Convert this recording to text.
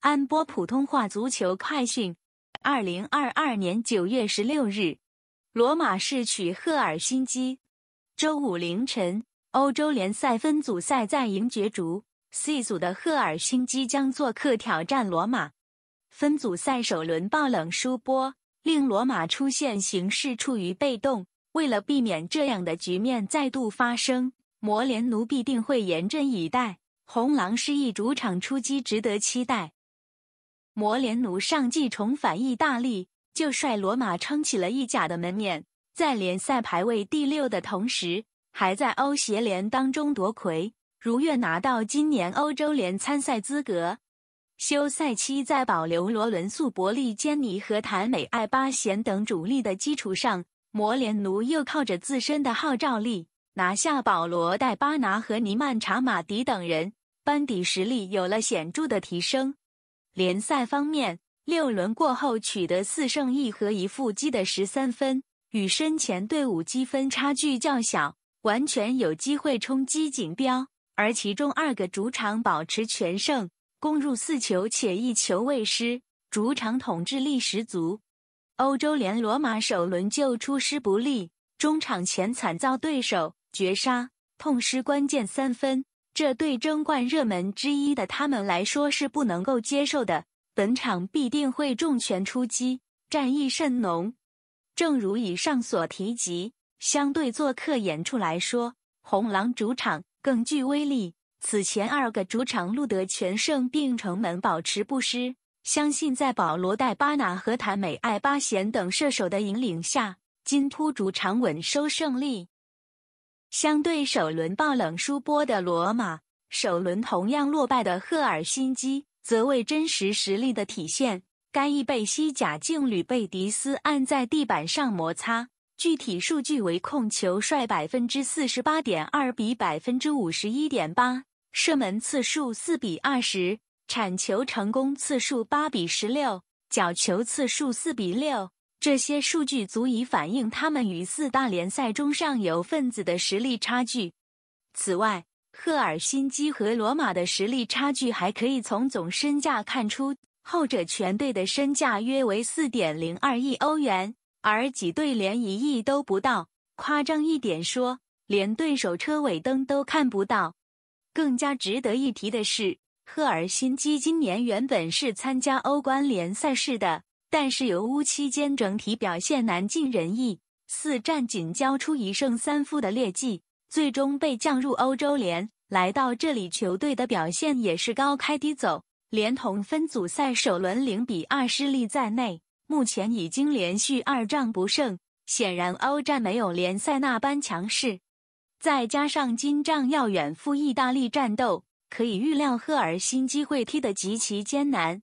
安播普通话足球快讯，二零二二年九月十六日，罗马市取赫尔辛基。周五凌晨，欧洲联赛分组赛再迎角逐，C 组的赫尔辛基将做客挑战罗马。分组赛首轮爆冷输波，令罗马出现形势处于被动。为了避免这样的局面再度发生，摩联奴必定会严阵以待。红狼失意主场出击，值得期待。摩连奴上季重返意大利，就率罗马撑起了意甲的门面，在联赛排位第六的同时，还在欧协联当中夺魁，如愿拿到今年欧洲联参赛资格。休赛期在保留罗伦素、伯利坚尼和坦美艾巴贤等主力的基础上，摩连奴又靠着自身的号召力，拿下保罗戴巴拿和尼曼查马迪等人，班底实力有了显著的提升。联赛方面，六轮过后取得四胜一和一负，积的十三分，与身前队伍积分差距较小，完全有机会冲击锦标。而其中二个主场保持全胜，攻入四球且一球未失，主场统治力十足。欧洲联罗马首轮就出师不利，中场前惨遭对手绝杀，痛失关键三分。这对争冠热门之一的他们来说是不能够接受的，本场必定会重拳出击，战意甚浓。正如以上所提及，相对做客演出来说，红狼主场更具威力。此前二个主场录得全胜，并城门保持不失。相信在保罗·戴巴纳和坦美·艾巴贤等射手的引领下，金突主场稳收胜利。相对首轮爆冷输波的罗马，首轮同样落败的赫尔辛基则为真实实力的体现。该役被西甲劲旅贝迪斯按在地板上摩擦，具体数据为控球率百分之四十八点二比百分之五十一点八，射门次数四比二十，铲球成功次数八比十六，角球次数四比六。这些数据足以反映他们与四大联赛中上游分子的实力差距。此外，赫尔辛基和罗马的实力差距还可以从总身价看出，后者全队的身价约为四点零二亿欧元，而几队连一亿都不到。夸张一点说，连对手车尾灯都看不到。更加值得一提的是，赫尔辛基今年原本是参加欧冠联赛式的。但是尤乌期间整体表现难尽人意，四战仅交出一胜三负的劣迹，最终被降入欧洲联。来到这里，球队的表现也是高开低走，连同分组赛首轮零比二失利在内，目前已经连续二仗不胜。显然欧战没有联赛那般强势，再加上今仗要远赴意大利战斗，可以预料赫尔辛基会踢得极其艰难。